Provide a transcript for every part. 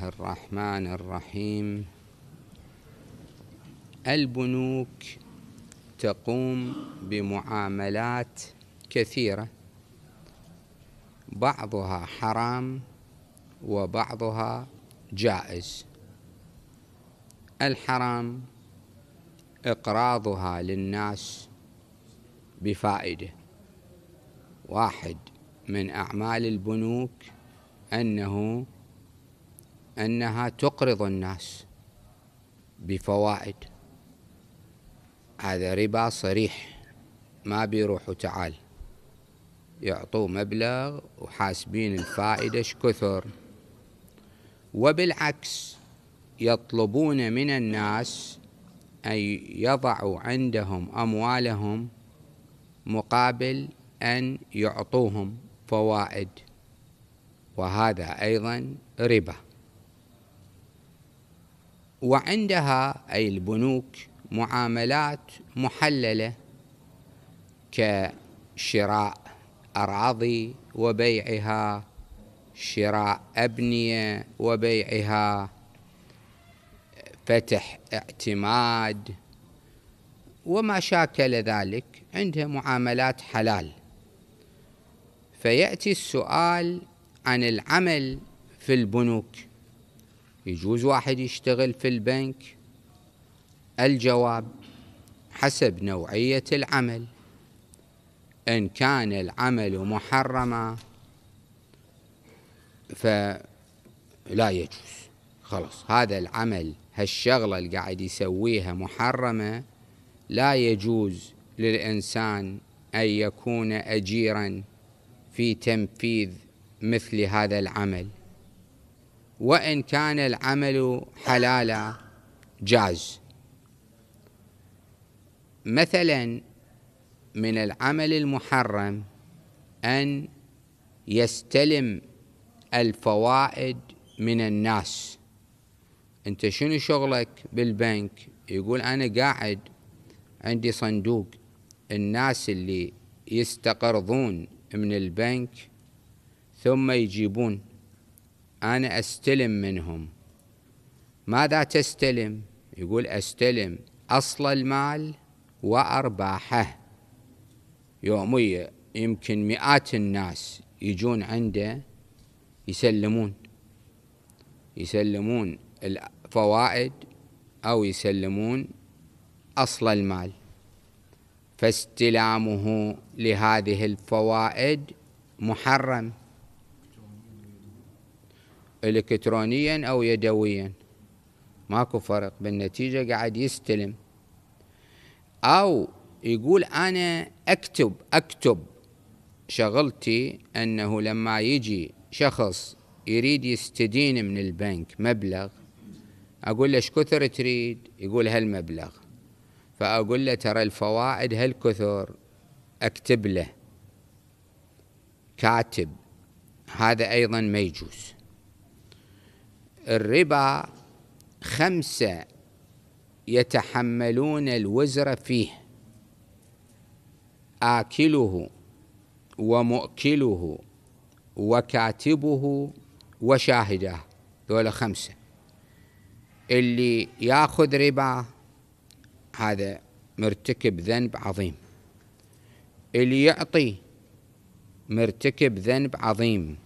الله الرحمن الرحيم البنوك تقوم بمعاملات كثيرة بعضها حرام وبعضها جائز الحرام إقراضها للناس بفائدة واحد من أعمال البنوك أنه أنها تقرض الناس بفوائد هذا ربا صريح ما بيروح تعال يعطوه مبلغ وحاسبين الفائدة شكثر وبالعكس يطلبون من الناس أن يضعوا عندهم أموالهم مقابل أن يعطوهم فوائد وهذا أيضا ربا وعندها أي البنوك معاملات محللة كشراء أراضي وبيعها شراء أبنية وبيعها فتح اعتماد وما شاكل ذلك عندها معاملات حلال فيأتي السؤال عن العمل في البنوك يجوز واحد يشتغل في البنك الجواب حسب نوعية العمل إن كان العمل محرما فلا يجوز خلاص هذا العمل هالشغلة اللي قاعد يسويها محرمة لا يجوز للإنسان أن يكون أجيرا في تنفيذ مثل هذا العمل وإن كان العمل حلالا جاز مثلا من العمل المحرم أن يستلم الفوائد من الناس أنت شنو شغلك بالبنك يقول أنا قاعد عندي صندوق الناس اللي يستقرضون من البنك ثم يجيبون أنا أستلم منهم ماذا تستلم؟ يقول أستلم أصل المال وأرباحه يومية يمكن مئات الناس يجون عنده يسلمون يسلمون الفوائد أو يسلمون أصل المال فاستلامه لهذه الفوائد محرم الكترونيا او يدويا ماكو فرق بالنتيجه قاعد يستلم او يقول انا اكتب اكتب شغلتي انه لما يجي شخص يريد يستدين من البنك مبلغ اقول له ايش كثر تريد يقول هالمبلغ فاقول له ترى الفوائد هالكثر اكتب له كاتب هذا ايضا ما يجوز الربا خمسة يتحملون الوزر فيه آكله ومؤكله وكاتبه وشاهده دول خمسة اللي ياخذ ربا هذا مرتكب ذنب عظيم اللي يعطي مرتكب ذنب عظيم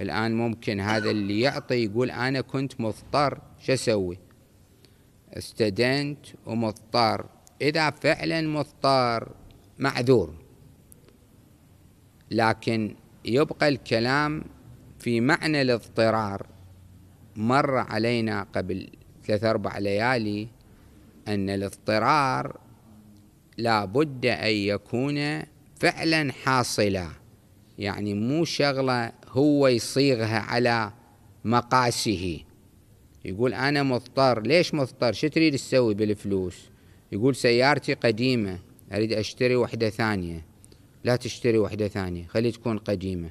الآن ممكن هذا اللي يعطي يقول أنا كنت مضطر شو أسوي استدنت ومضطر إذا فعلا مضطر معذور لكن يبقى الكلام في معنى الاضطرار مر علينا قبل ثلاث أربع ليالي أن الاضطرار لابد أن يكون فعلا حاصلا يعني مو شغلة هو يصيغها على مقاسه يقول أنا مضطر ليش مضطر شو تريد تسوي بالفلوس يقول سيارتي قديمة أريد أشتري وحدة ثانية لا تشتري وحدة ثانية خلي تكون قديمة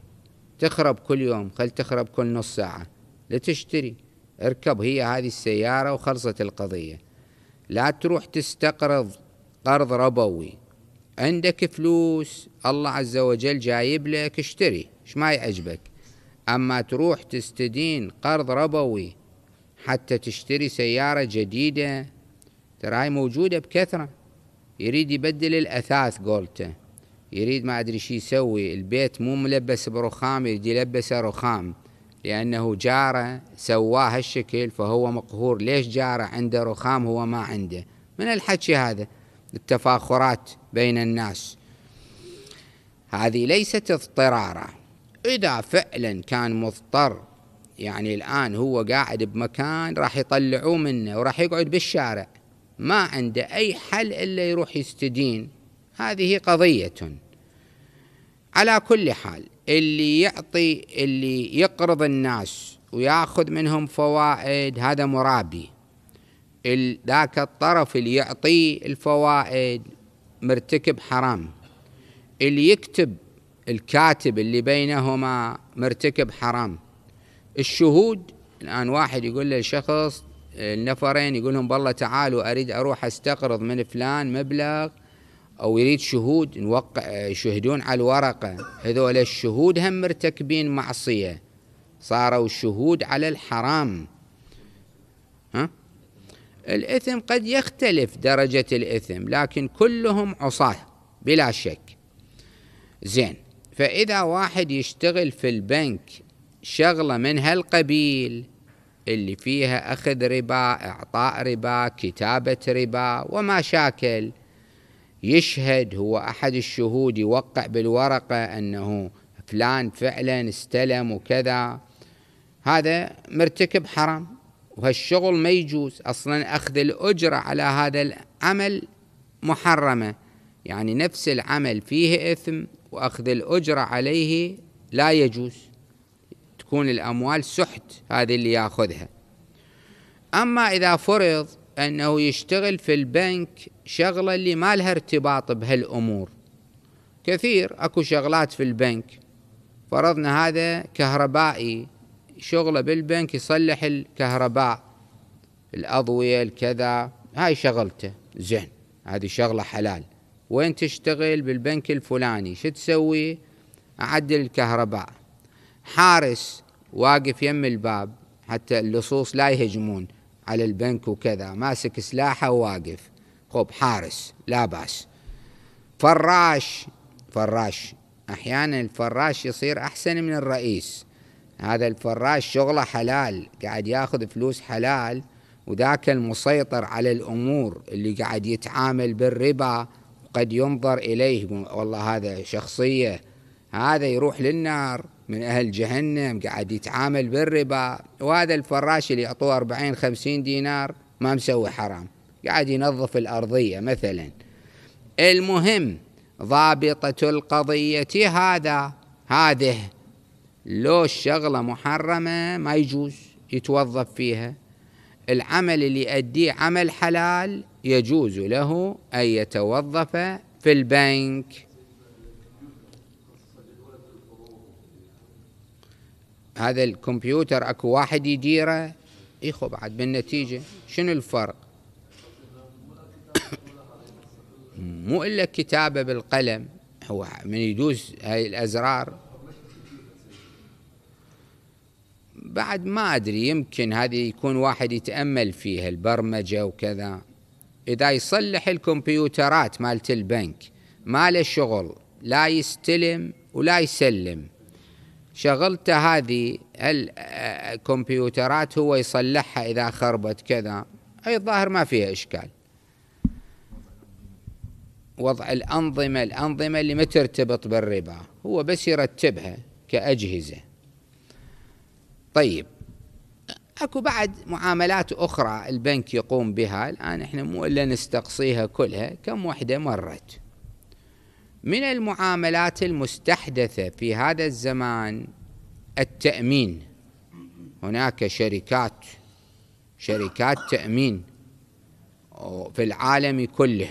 تخرب كل يوم خل تخرب كل نص ساعة لا تشتري اركب هي هذه السيارة وخلصت القضية لا تروح تستقرض قرض ربوي عندك فلوس الله عز وجل جايب لك اشتري ايش ما يعجبك اما تروح تستدين قرض ربوي حتى تشتري سيارة جديدة ترى هاي موجودة بكثرة يريد يبدل الأثاث قولته يريد ما أدري شو يسوي البيت مو ملبس برخام يريد يلبسه رخام لأنه جاره سواه هالشكل فهو مقهور ليش جاره عنده رخام هو ما عنده من الحكي هذا التفاخرات بين الناس هذه ليست اضطرارة إذا فعلا كان مضطر يعني الآن هو قاعد بمكان راح يطلعوه منه وراح يقعد بالشارع ما عنده أي حل إلا يروح يستدين هذه قضية على كل حال اللي يعطي اللي يقرض الناس وياخذ منهم فوائد هذا مرابي ذاك الطرف اللي يعطي الفوائد مرتكب حرام اللي يكتب الكاتب اللي بينهما مرتكب حرام الشهود الآن واحد يقول للشخص النفرين يقول لهم بالله تعالوا أريد أروح أستقرض من فلان مبلغ أو يريد شهود نوقع يشهدون على الورقة هذول الشهود هم مرتكبين معصية صاروا شهود على الحرام الإثم قد يختلف درجة الإثم لكن كلهم عصاة بلا شك زين فإذا واحد يشتغل في البنك شغلة من هالقبيل اللي فيها أخذ ربا إعطاء ربا كتابة ربا وما شاكل يشهد هو أحد الشهود يوقع بالورقة أنه فلان فعلا استلم وكذا هذا مرتكب حرام وهالشغل ما يجوز أصلا أخذ الأجرة على هذا العمل محرمة يعني نفس العمل فيه إثم وأخذ الأجرة عليه لا يجوز تكون الأموال سحت هذه اللي ياخذها أما إذا فرض أنه يشتغل في البنك شغلة اللي ما لها ارتباط بهالأمور كثير أكو شغلات في البنك فرضنا هذا كهربائي شغله بالبنك يصلح الكهرباء الأضوية الكذا هاي شغلته زين هذه شغلة حلال وين تشتغل بالبنك الفلاني شو تسوي أعدل الكهرباء حارس واقف يم الباب حتى اللصوص لا يهجمون على البنك وكذا ماسك سلاحه وواقف خب حارس لا بأس فراش فراش أحيانا الفراش يصير أحسن من الرئيس هذا الفراش شغله حلال قاعد ياخذ فلوس حلال وذاك المسيطر على الامور اللي قاعد يتعامل بالربا قد ينظر اليه والله هذا شخصيه هذا يروح للنار من اهل جهنم قاعد يتعامل بالربا وهذا الفراش اللي يعطوه 40 50 دينار ما مسوي حرام قاعد ينظف الارضيه مثلا المهم ضابطه القضيه هذا هذه لو الشغلة محرمة ما يجوز يتوظف فيها العمل اللي يؤديه عمل حلال يجوز له أن يتوظف في البنك هذا الكمبيوتر اكو واحد يديره يخو بعد بالنتيجة شنو الفرق مو إلا كتابة بالقلم هو من يدوس هاي الأزرار بعد ما أدري يمكن هذه يكون واحد يتأمل فيها البرمجة وكذا إذا يصلح الكمبيوترات مالت البنك ما له شغل لا يستلم ولا يسلم شغلته هذه الكمبيوترات آه، آه، هو يصلحها إذا خربت كذا أي الظاهر ما فيها إشكال وضع الأنظمة الأنظمة اللي ما ترتبط بالربا هو بس يرتبها كأجهزة طيب اكو بعد معاملات اخرى البنك يقوم بها الان احنا مو الا نستقصيها كلها كم وحده مرت من المعاملات المستحدثه في هذا الزمان التامين هناك شركات شركات تامين في العالم كله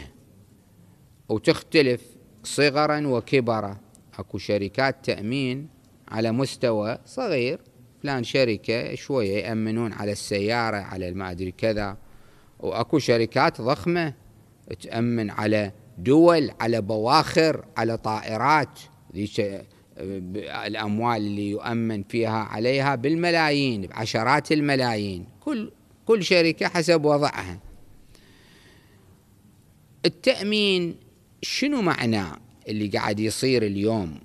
وتختلف صغرا وكبرا اكو شركات تامين على مستوى صغير فلان شركة شوية يأمنون على السيارة على ما أدري كذا وأكو شركات ضخمة تأمن على دول على بواخر على طائرات آه، الأموال اللي يؤمن فيها عليها بالملايين بعشرات الملايين كل كل شركة حسب وضعها التأمين شنو معناه اللي قاعد يصير اليوم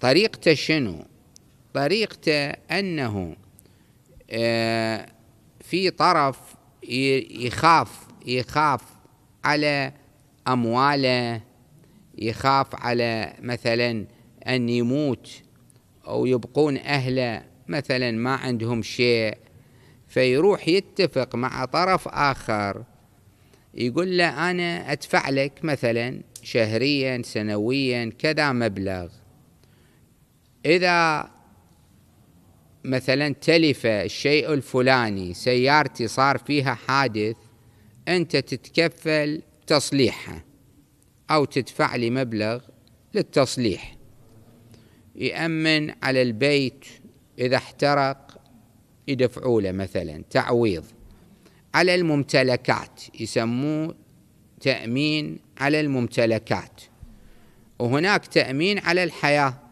طريقته شنو طريقته أنه آه، في طرف يخاف يخاف على أمواله يخاف على مثلا أن يموت أو يبقون أهله مثلا ما عندهم شيء فيروح يتفق مع طرف آخر يقول له أنا أدفع لك مثلا شهريا سنويا كذا مبلغ إذا مثلا تلف الشيء الفلاني سيارتي صار فيها حادث أنت تتكفل تصليحها أو تدفع لي مبلغ للتصليح يأمن على البيت إذا احترق يدفعوا له مثلا تعويض على الممتلكات يسموه تأمين على الممتلكات وهناك تأمين على الحياة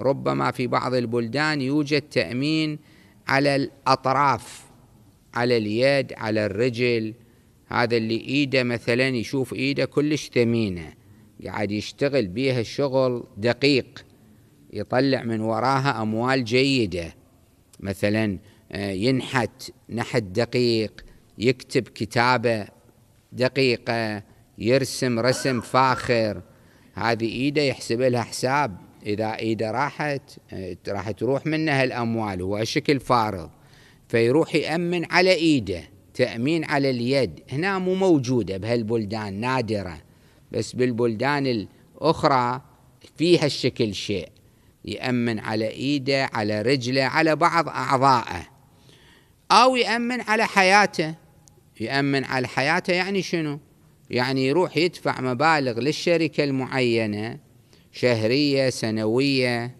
ربما في بعض البلدان يوجد تأمين على الأطراف على اليد على الرجل هذا اللي إيده مثلا يشوف إيده كلش ثمينة قاعد يشتغل بيها الشغل دقيق يطلع من وراها أموال جيدة مثلا آه، ينحت نحت دقيق يكتب كتابة دقيقة يرسم رسم فاخر هذه إيده يحسب لها حساب اذا ايده راحت إيه، راح تروح منه الاموال هو شكل فارض فيروح يامن على ايده تامين على اليد هنا مو موجوده بهالبلدان نادره بس بالبلدان الاخرى في هالشكل شيء يامن على ايده على رجله على بعض اعضائه او يامن على حياته يامن على حياته يعني شنو يعني يروح يدفع مبالغ للشركه المعينه شهرية سنوية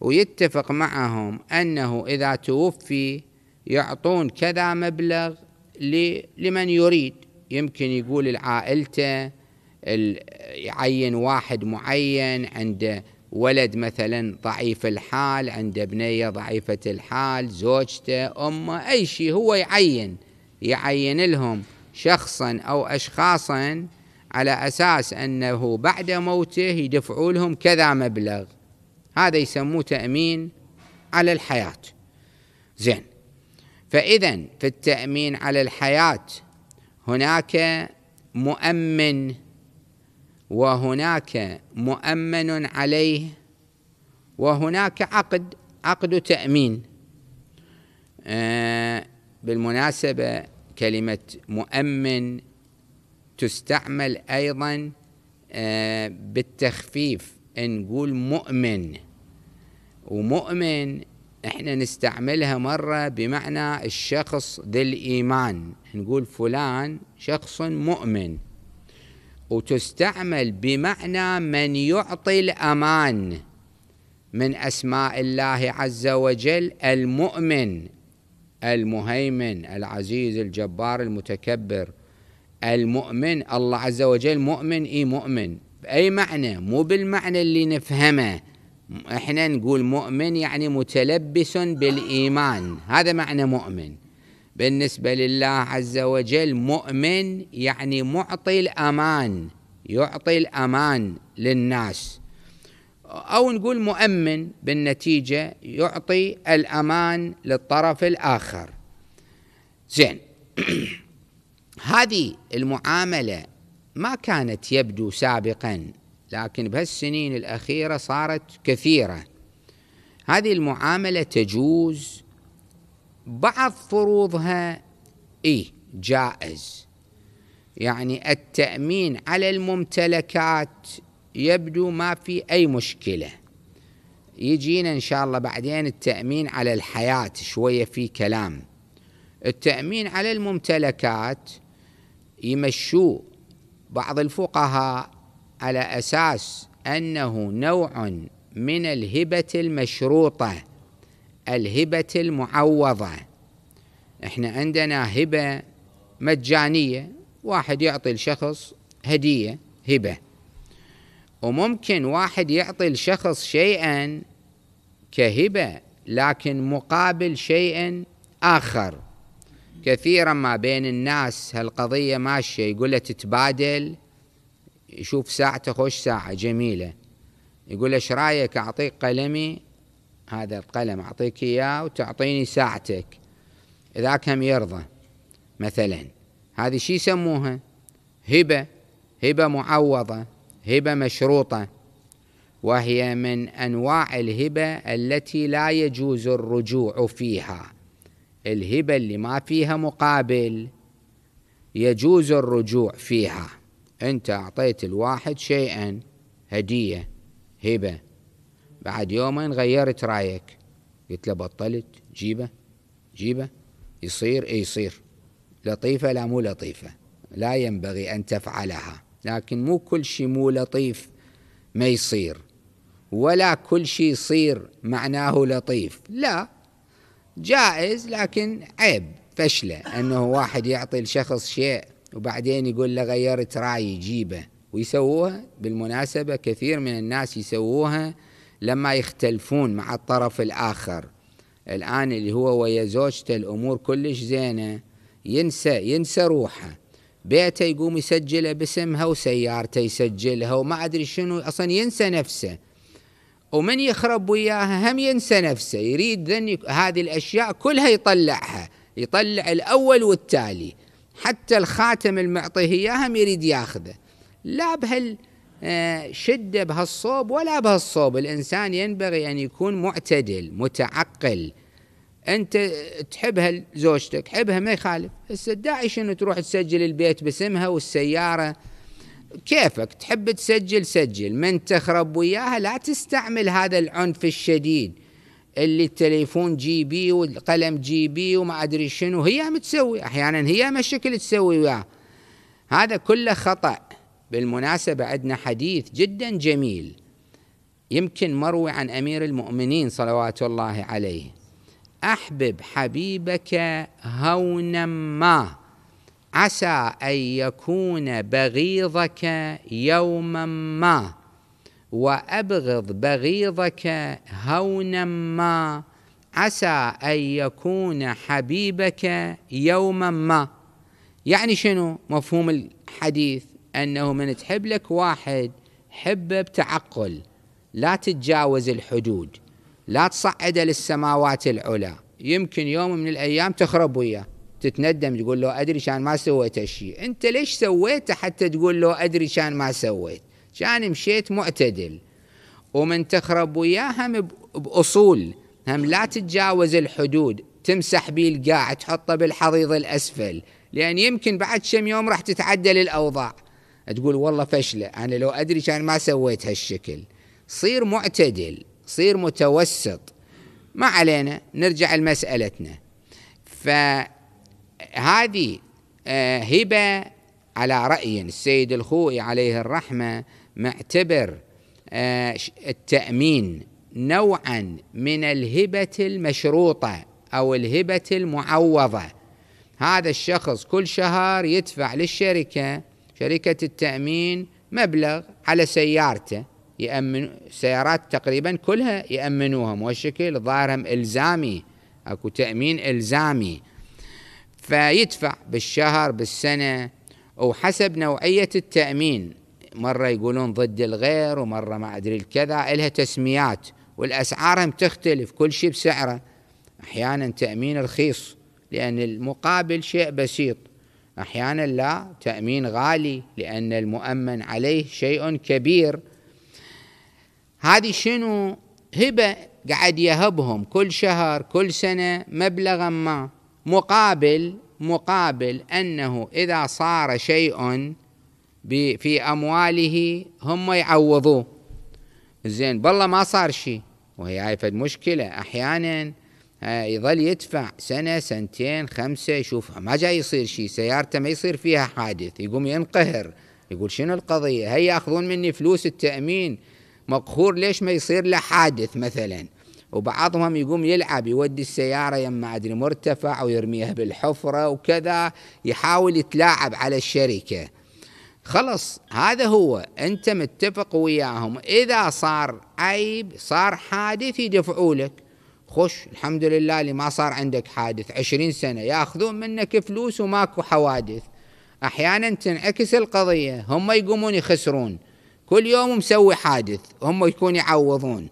ويتفق معهم أنه إذا توفي يعطون كذا مبلغ لمن يريد يمكن يقول لعائلته يعين واحد معين عنده ولد مثلا ضعيف الحال عنده بنية ضعيفة الحال زوجته أمه أي شيء هو يعين يعين لهم شخصا أو أشخاصا على أساس أنه بعد موته يدفعوا لهم كذا مبلغ هذا يسموه تأمين على الحياة زين فإذا في التأمين على الحياة هناك مؤمن وهناك مؤمن عليه وهناك عقد عقد تأمين آه، بالمناسبة كلمة مؤمن تستعمل ايضا آه، بالتخفيف نقول مؤمن ومؤمن احنا نستعملها مره بمعنى الشخص ذي الايمان نقول فلان شخص مؤمن وتستعمل بمعنى من يعطي الامان من اسماء الله عز وجل المؤمن المهيمن العزيز الجبار المتكبر المؤمن الله عز وجل مؤمن اي مؤمن باي معنى مو بالمعنى اللي نفهمه احنا نقول مؤمن يعني متلبس بالايمان هذا معنى مؤمن بالنسبه لله عز وجل مؤمن يعني معطي الامان يعطي الامان للناس او نقول مؤمن بالنتيجه يعطي الامان للطرف الاخر زين هذه المعاملة ما كانت يبدو سابقا لكن بهالسنين الأخيرة صارت كثيرة هذه المعاملة تجوز بعض فروضها إيه جائز يعني التأمين على الممتلكات يبدو ما في أي مشكلة يجينا إن شاء الله بعدين التأمين على الحياة شوية في كلام التأمين على الممتلكات يمشوه بعض الفقهاء على أساس أنه نوع من الهبة المشروطة الهبة المعوضة احنا عندنا هبة مجانية واحد يعطي لشخص هدية هبة وممكن واحد يعطي لشخص شيئا كهبة لكن مقابل شيء آخر كثيرا ما بين الناس هالقضية ماشية يقول له تتبادل يشوف ساعته خوش ساعة جميلة يقول ايش رايك اعطيك قلمي هذا القلم اعطيك اياه وتعطيني ساعتك اذا كم يرضى مثلا هذه شي يسموها هبه هبه معوضه هبه مشروطه وهي من انواع الهبه التي لا يجوز الرجوع فيها الهبة اللي ما فيها مقابل يجوز الرجوع فيها أنت أعطيت الواحد شيئا هدية هبة بعد يومين غيرت رأيك قلت له بطلت جيبه جيبه يصير إيه يصير لطيفة لا مو لطيفة لا ينبغي أن تفعلها لكن مو كل شيء مو لطيف ما يصير ولا كل شيء يصير معناه لطيف لا جائز لكن عيب فشله انه واحد يعطي لشخص شيء وبعدين يقول له غيرت رايي جيبه ويسووها بالمناسبه كثير من الناس يسووها لما يختلفون مع الطرف الاخر الان اللي هو ويا زوجته الامور كلش زينه ينسى ينسى روحه بيته يقوم يسجله باسمها وسيارته يسجلها وما ادري شنو اصلا ينسى نفسه ومن يخرب وياها هم ينسى نفسه يريد ذن هذه الأشياء كلها يطلعها يطلع الأول والتالي حتى الخاتم المعطيه إياه هم يريد ياخذه لا بهال آه، شدة بهالصوب ولا بهالصوب الإنسان ينبغي أن يكون معتدل متعقل أنت تحبها زوجتك حبها ما يخالف هسه الداعي شنو تروح تسجل البيت باسمها والسيارة كيفك تحب تسجل سجل من تخرب وياها لا تستعمل هذا العنف الشديد اللي التليفون جي بي والقلم جي بي وما ادري شنو هي متسوي احيانا هي مشكل تسوي وياه هذا كله خطأ بالمناسبة عندنا حديث جدا جميل يمكن مروي عن أمير المؤمنين صلوات الله عليه أحبب حبيبك هونا ما عسى ان يكون بغيضك يوما ما وابغض بغيضك هونا ما عسى ان يكون حبيبك يوما ما يعني شنو مفهوم الحديث انه من تحب لك واحد حبه بتعقل لا تتجاوز الحدود لا تصعده للسماوات العلى يمكن يوم من الايام تخرب وياه تتندم تقول له ادري شان ما سويت هالشيء انت ليش سويته حتى تقول له ادري شان ما سويت شان مشيت معتدل ومن تخرب وياه هم باصول هم لا تتجاوز الحدود تمسح بيه القاع تحطه بالحضيض الاسفل لان يمكن بعد كم يوم راح تتعدل الاوضاع تقول والله فشله انا لو ادري كان ما سويت هالشكل صير معتدل صير متوسط ما علينا نرجع لمسالتنا ف هذه آه، هبة على رأي السيد الخوئي عليه الرحمة معتبر آه، التأمين نوعا من الهبة المشروطة أو الهبة المعوضة هذا الشخص كل شهر يدفع للشركة شركة التأمين مبلغ على سيارته يأمن سيارات تقريبا كلها يأمنوها مو هالشكل ظاهرهم إلزامي أكو تأمين إلزامي فيدفع بالشهر بالسنة وحسب نوعية التأمين مرة يقولون ضد الغير ومرة ما أدري الكذا إلها تسميات والأسعار هم تختلف كل شيء بسعره أحيانا تأمين رخيص لأن المقابل شيء بسيط أحيانا لا تأمين غالي لأن المؤمن عليه شيء كبير هذه شنو هبة قاعد يهبهم كل شهر كل سنة مبلغا ما مقابل مقابل أنه إذا صار شيء في أمواله هم يعوضوه زين بالله ما صار شيء وهي هاي فد مشكلة أحيانا آه، يظل يدفع سنة سنتين خمسة يشوف ما جاي يصير شيء سيارته ما يصير فيها حادث يقوم ينقهر يقول شنو القضية هي يأخذون مني فلوس التأمين مقهور ليش ما يصير له حادث مثلا وبعضهم يقوم يلعب يودي السيارة يما أدري مرتفع ويرميها بالحفرة وكذا يحاول يتلاعب على الشركة خلص هذا هو أنت متفق وياهم إذا صار عيب صار حادث يدفعوا لك خش الحمد لله اللي ما صار عندك حادث عشرين سنة ياخذون منك فلوس وماكو حوادث أحيانا تنعكس القضية هم يقومون يخسرون كل يوم مسوي حادث هم يكون يعوضون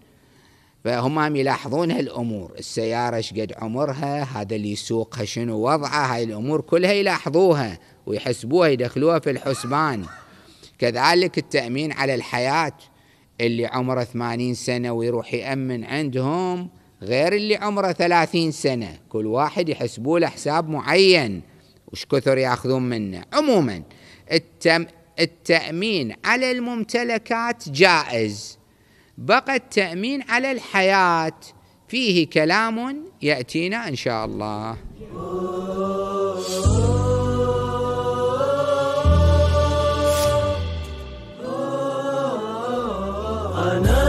فهم عم يلاحظون هالامور السياره شقد عمرها هذا اللي يسوقها شنو وضعه هاي الامور كلها يلاحظوها ويحسبوها يدخلوها في الحسبان كذلك التامين على الحياه اللي عمره 80 سنه ويروح يامن عندهم غير اللي عمره 30 سنه كل واحد يحسبوا له حساب معين وش كثر ياخذون منه عموما التم التامين على الممتلكات جائز بقى التأمين على الحياة فيه كلام يأتينا إن شاء الله أنا